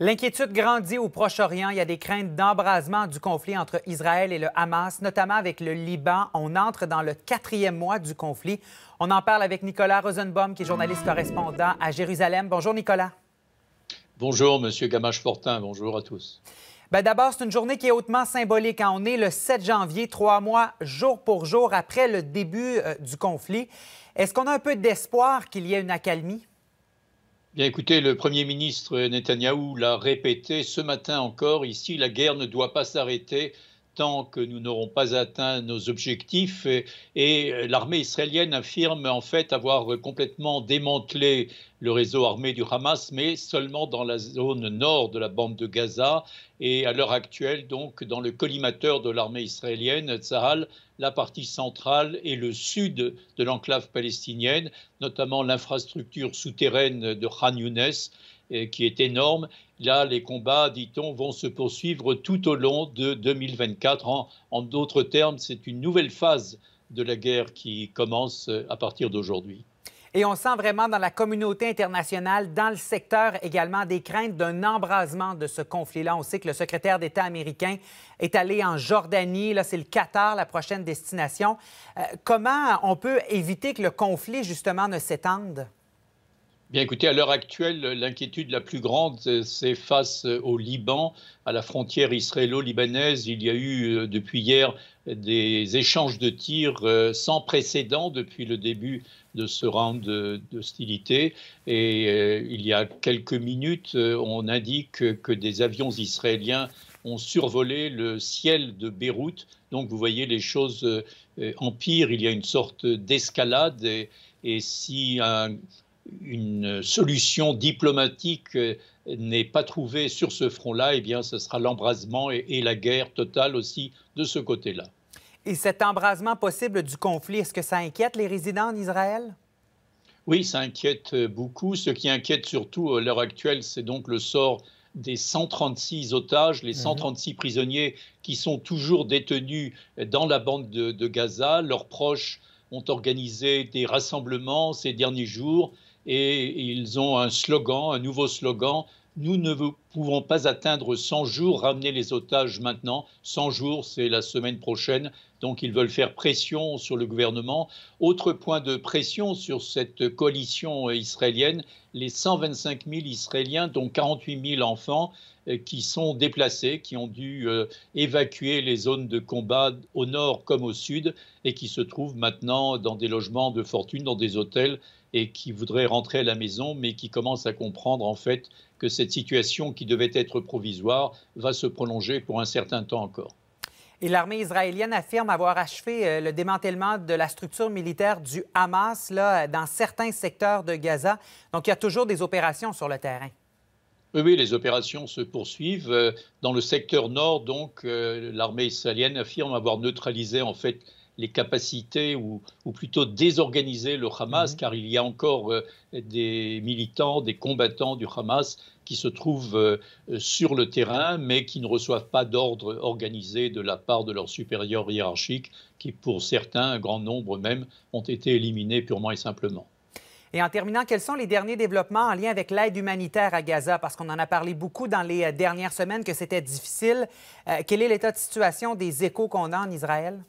L'inquiétude grandit au Proche-Orient. Il y a des craintes d'embrasement du conflit entre Israël et le Hamas, notamment avec le Liban. On entre dans le quatrième mois du conflit. On en parle avec Nicolas Rosenbaum, qui est journaliste correspondant à Jérusalem. Bonjour, Nicolas. Bonjour, Monsieur Gamache-Fortin. Bonjour à tous. Ben, d'abord, c'est une journée qui est hautement symbolique. Hein. On est le 7 janvier, trois mois, jour pour jour, après le début euh, du conflit. Est-ce qu'on a un peu d'espoir qu'il y ait une accalmie? Bien, écoutez, le Premier ministre Netanyahou l'a répété ce matin encore, ici, la guerre ne doit pas s'arrêter, tant que nous n'aurons pas atteint nos objectifs. Et, euh, l'armée israélienne affirme en fait avoir complètement démantelé le réseau armé du Hamas, mais seulement dans la zone nord de la bande de Gaza. Et à l'heure actuelle, donc, dans le collimateur de l'armée israélienne, Tzahal, la partie centrale et le sud de l'enclave palestinienne, notamment l'infrastructure souterraine de Khan Younes euh, qui est énorme. Là, les combats, dit-on, vont se poursuivre tout au long de 2024. En, d'autres termes, c'est une nouvelle phase de la guerre qui commence euh, à partir d'aujourd'hui. Et on sent vraiment dans la communauté internationale, dans le secteur également, des craintes d'un embrasement de ce conflit-là. On sait que le secrétaire d'État américain est allé en Jordanie. Là, c'est le Qatar, la prochaine destination. Euh, comment on peut éviter que le conflit, justement, ne s'étende? Bien écoutez, à l'heure actuelle, l'inquiétude la plus grande, euh, c'est face euh, au Liban, à la frontière israélo-libanaise. Il y a eu euh, depuis hier des échanges de tirs sans précédent depuis le début de ce round d'hostilité. Et il y a quelques minutes, on indique que des avions israéliens ont survolé le ciel de Beyrouth. Donc vous voyez les choses empirent, il y a une sorte d'escalade. Et, et si un une solution diplomatique euh, n'est pas trouvée sur ce front-là, eh bien, ce sera l'embrasement et, la guerre totale aussi de ce côté-là. Et cet embrasement possible du conflit, est-ce que ça inquiète les résidents en Israël? Oui, ça inquiète euh, beaucoup. Ce qui inquiète surtout euh, à l'heure actuelle, c'est donc le sort des 136 otages, les 136 mhm. prisonniers qui sont toujours détenus dans la bande de Gaza. Leurs proches ont organisé des rassemblements ces derniers jours et ils ont un slogan, un nouveau slogan, nous ne vous Pouvons pas atteindre 100 jours, ramener les otages maintenant. 100 jours, c'est la semaine prochaine. Donc ils veulent faire pression sur le gouvernement. Autre point de pression sur cette coalition israélienne, les 125 000 Israéliens, dont 48 000 enfants, euh, qui sont déplacés, qui ont dû euh, évacuer les zones de combat au nord comme au sud, et qui se trouvent maintenant dans des logements de fortune, dans des hôtels, et qui voudraient rentrer à la maison, mais qui commencent à comprendre en fait que cette situation qui devait être provisoire va se prolonger pour un certain temps encore. Et l'armée israélienne affirme avoir achevé euh, le démantèlement de la structure militaire du Hamas là, dans certains secteurs de Gaza. Donc, il y a toujours des opérations sur le terrain. Oui, les opérations se poursuivent. Euh, dans le secteur nord, donc, euh, l'armée israélienne affirme avoir neutralisé en fait les capacités ou, plutôt désorganiser le Hamas, mhm. car il y a encore euh, des militants, des combattants du Hamas qui se trouvent euh, sur le terrain, mais qui ne reçoivent pas d'ordre organisé de la part de leurs supérieurs hiérarchiques, qui pour certains, un grand nombre même, ont été éliminés purement et simplement. Et en terminant, quels sont les derniers développements en lien avec l'aide humanitaire à Gaza? Parce qu'on en a parlé beaucoup dans les euh, dernières semaines que c'était difficile. quel est l'état de situation des échos qu'on a en Israël?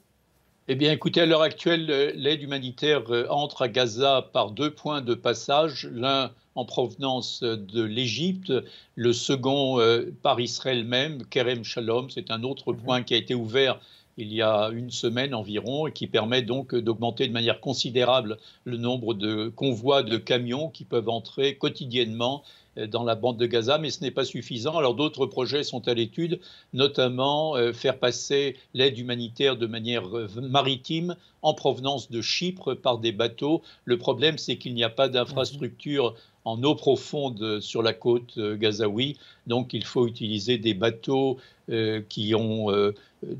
Eh bien, écoutez, à l'heure actuelle, euh, l'aide humanitaire euh, entre à Gaza par deux points de passage, l'un en provenance euh, de l'Égypte, le second par Israël même, Kerem Shalom, c'est un autre mhm. point qui a été ouvert il y a une semaine environ et qui permet donc d'augmenter de manière considérable le nombre de convois de camions qui peuvent entrer quotidiennement euh, dans la bande de Gaza, mais ce n'est pas suffisant. Alors d'autres projets sont à l'étude, notamment euh, faire passer l'aide humanitaire de manière euh, maritime en provenance de Chypre par des bateaux. Le problème, c'est qu'il n'y a pas mhm. d'infrastructure en eau profonde sur la côte euh, gazaoui. Donc il faut utiliser des bateaux euh, qui ont euh,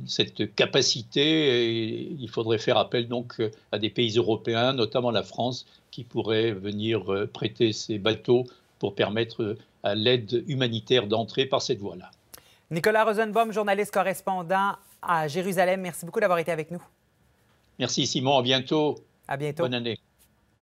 cette capacité et il faudrait faire appel donc à des pays européens, notamment la France, qui pourraient venir prêter ces bateaux pour permettre à l'aide humanitaire d'entrer par cette voie-là. Nicolas Rosenbaum, journaliste correspondant à Jérusalem, merci beaucoup d'avoir été avec nous. Merci Simon, à bientôt. À bientôt. Bonne année.